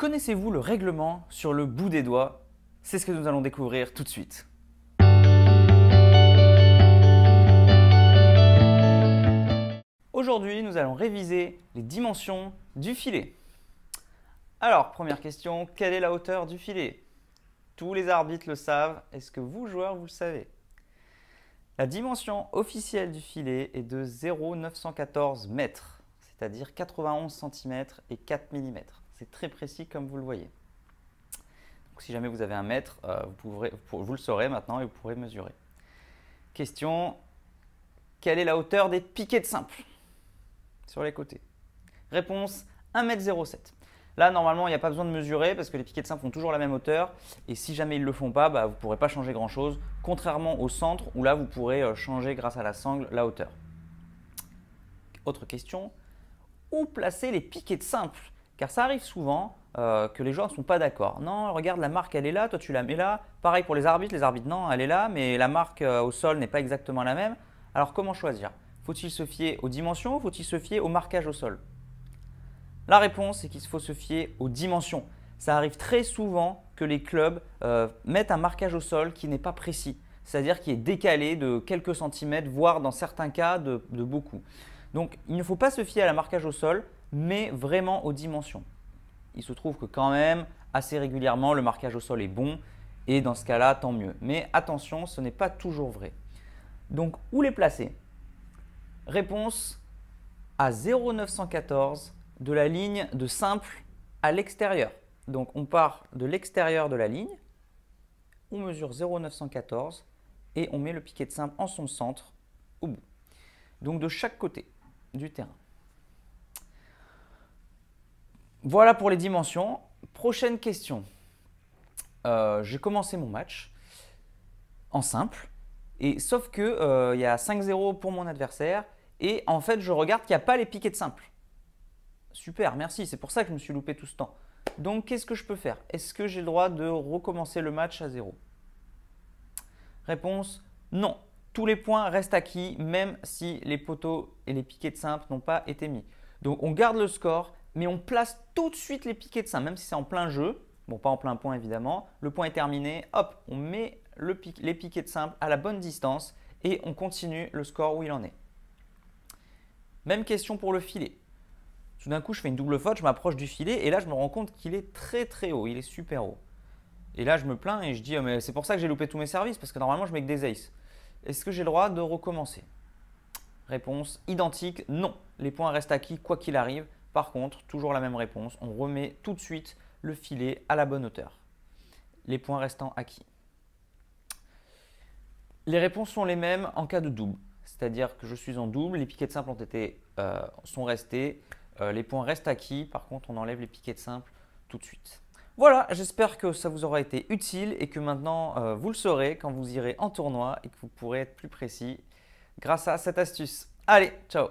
Connaissez-vous le règlement sur le bout des doigts C'est ce que nous allons découvrir tout de suite. Aujourd'hui, nous allons réviser les dimensions du filet. Alors, première question, quelle est la hauteur du filet Tous les arbitres le savent, est-ce que vous, joueurs, vous le savez La dimension officielle du filet est de 0,914 m, c'est-à-dire 91 cm et 4 mm. C'est très précis comme vous le voyez. Donc, si jamais vous avez un mètre, euh, vous, le saurez maintenant et vous pourrez mesurer. Question quelle est la hauteur des piquets de simple sur les côtés Réponse 1m07. Là, normalement, il n'y a pas besoin de mesurer parce que les piquets de simple font toujours la même hauteur. Et si jamais ils ne le font pas, bah, vous ne pourrez pas changer grand-chose. Contrairement au centre où là, vous pourrez euh, changer grâce à la sangle la hauteur. Autre question. Où placer les piquets de simple car ça arrive souvent euh, que les joueurs ne sont pas d'accord. Non, regarde, la marque, elle est là, toi tu la mets là. Pareil pour les arbitres, les arbitres, non, elle est là, mais la marque euh, au sol n'est pas exactement la même. Alors comment choisir Faut-il se fier aux dimensions ou faut-il se fier au marquage au sol La réponse c'est qu'il faut se fier aux dimensions. Ça arrive très souvent que les clubs euh, mettent un marquage au sol qui n'est pas précis, c'est-à-dire qui est décalé de quelques centimètres, voire dans certains cas de, de beaucoup. Donc il ne faut pas se fier à la marquage au sol, mais vraiment aux dimensions. Il se trouve que quand même, assez régulièrement, le marquage au sol est bon, et dans ce cas-là, tant mieux. Mais attention, ce n'est pas toujours vrai. Donc, où les placer Réponse à 0,914 de la ligne de simple à l'extérieur. Donc, on part de l'extérieur de la ligne, on mesure 0,914 et on met le piquet de simple en son centre au bout. Donc, de chaque côté du terrain. Voilà pour les dimensions. Prochaine question. Euh, j'ai commencé mon match en simple. Et sauf que euh, il y a 5-0 pour mon adversaire. Et en fait, je regarde qu'il n'y a pas les piquets de simple. Super, merci. C'est pour ça que je me suis loupé tout ce temps. Donc, qu'est-ce que je peux faire Est-ce que j'ai le droit de recommencer le match à zéro Réponse non. Tous les points restent acquis, même si les poteaux et les piquets de simple n'ont pas été mis. Donc, on garde le score mais on place tout de suite les piquets de simple, même si c'est en plein jeu. Bon, pas en plein point évidemment. Le point est terminé. Hop, on met les piquets de simple à la bonne distance et on continue le score où il en est. Même question pour le filet. Tout d'un coup, je fais une double faute, je m'approche du filet et là, je me rends compte qu'il est très très haut, il est super haut. Et là, je me plains et je dis, mais c'est pour ça que j'ai loupé tous mes services parce que normalement, je mets que des aces. Est-ce que j'ai le droit de recommencer Réponse identique, non. Les points restent acquis quoi qu'il arrive. Par contre, toujours la même réponse, on remet tout de suite le filet à la bonne hauteur. Les points restant acquis. Les réponses sont les mêmes en cas de double. C'est-à-dire que je suis en double, les piquets simples ont été, euh, sont restés, euh, les points restent acquis, par contre on enlève les piquets simples tout de suite. Voilà, j'espère que ça vous aura été utile et que maintenant euh, vous le saurez quand vous irez en tournoi et que vous pourrez être plus précis grâce à cette astuce. Allez, ciao